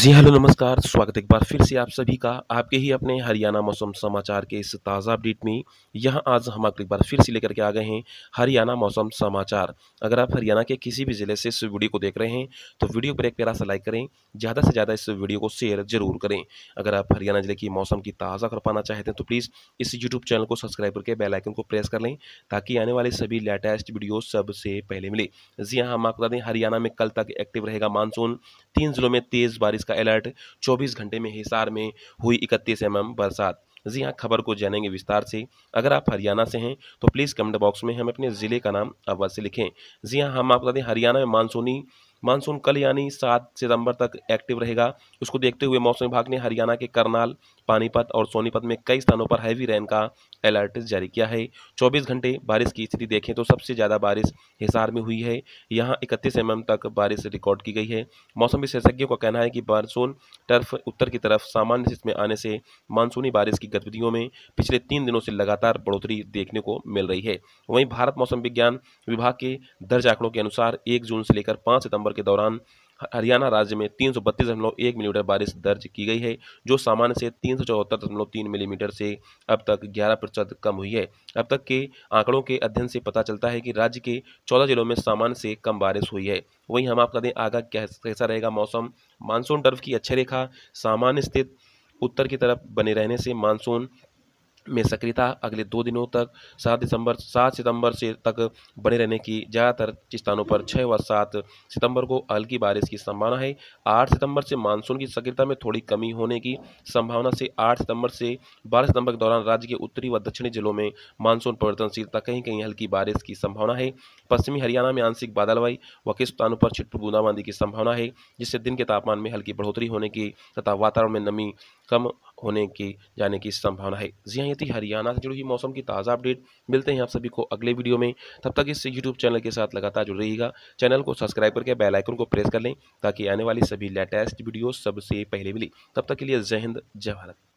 जी hello नमस्कार स्वागत एक बार फिर से आप सभी का आपके ही अपने हरियाणा मौसम समाचार के इस ताज़ा अपडेट में यहां आज हम आपको एक बार फिर से लेकर के आ गए हैं हरियाणा मौसम समाचार अगर आप हरियाणा के किसी भी ज़िले से इस वीडियो को देख रहे हैं तो वीडियो पर एक प्यारा सा लाइक करें ज़्यादा से ज़्यादा इस वीडियो को शेयर जरूर करें अगर आप हरियाणा ज़िले की मौसम की ताज़ा खबर पाना चाहते हैं तो प्लीज़ इस यूट्यूब चैनल को सब्सक्राइब करके बेलाइकन को प्रेस कर लें ताकि आने वाले सभी लेटेस्ट वीडियो सबसे पहले मिले जी हाँ हम आपको बता दें हरियाणा में कल तक एक्टिव रहेगा मानसून तीन जिलों में तेज़ बारिश बारिश का अलर्ट 24 घंटे में हिसार में हुई इकतीस एम बरसात जी हाँ खबर को जानेंगे विस्तार से अगर आप हरियाणा से हैं तो प्लीज़ कमेंट बॉक्स में हम अपने ज़िले का नाम अवश्य लिखें जी हाँ हम आपको बता दें हरियाणा में मानसूनी मानसून कल यानी सात सितंबर तक एक्टिव रहेगा उसको देखते हुए मौसम विभाग ने हरियाणा के करनाल पानीपत और सोनीपत में कई स्थानों पर हैवी रेन का अलर्ट जारी किया है 24 घंटे बारिश की स्थिति देखें तो सबसे ज़्यादा बारिश हिसार में हुई है यहाँ इकतीस एम तक बारिश रिकॉर्ड की गई है मौसम विशेषज्ञों का कहना है कि मानसून टर्फ उत्तर की तरफ सामान्य स्थिति में आने से मानसूनी बारिश की गतिविधियों में पिछले तीन दिनों से लगातार बढ़ोतरी देखने को मिल रही है वहीं भारत मौसम विज्ञान विभाग के दर्ज आंकड़ों के अनुसार एक जून से लेकर पाँच सितंबर अक्टूबर के दौरान हरियाणा राज्य में तीन मिलीमीटर बारिश दर्ज की गई है जो सामान्य से तीन मिलीमीटर से अब तक ग्यारह प्रतिशत कम हुई है अब तक के आंकड़ों के अध्ययन से पता चलता है कि राज्य के चौदह जिलों में सामान्य से कम बारिश हुई है वहीं हम आपका दें आगा कैसा रहेगा मौसम मानसून टर्फ की अच्छी रेखा सामान्य स्थित उत्तर की तरफ बने रहने से मानसून में सक्रियता अगले दो दिनों तक सात दिसंबर सात सितंबर से तक बने रहने की ज़्यादातर स्थानों पर छः व सात सितंबर को हल्की बारिश की संभावना है आठ सितंबर से मानसून की सक्रियता में थोड़ी कमी होने की संभावना से आठ सितंबर से बारह सितंबर के दौरान राज्य के उत्तरी व दक्षिणी जिलों में मानसून परिवर्तनशीलता कहीं कहीं हल्की बारिश की संभावना है पश्चिमी हरियाणा में आंशिक बादलवाई व किस स्थानों पर छिटपुट बूंदाबांदी की संभावना है जिससे दिन के तापमान में हल्की बढ़ोतरी होने की तथा वातावरण में नमी कम होने की जाने की संभावना है जी हाँ यदि हरियाणा से जुड़ी हुई मौसम की ताज़ा अपडेट मिलते हैं आप सभी को अगले वीडियो में तब तक इस यूट्यूब चैनल के साथ लगातार जुड़ रहेगा चैनल को सब्सक्राइब करके बेलाइकन को प्रेस कर लें ताकि आने वाली सभी लेटेस्ट वीडियो सबसे पहले मिली तब तक के लिए जय हिंद जय भारत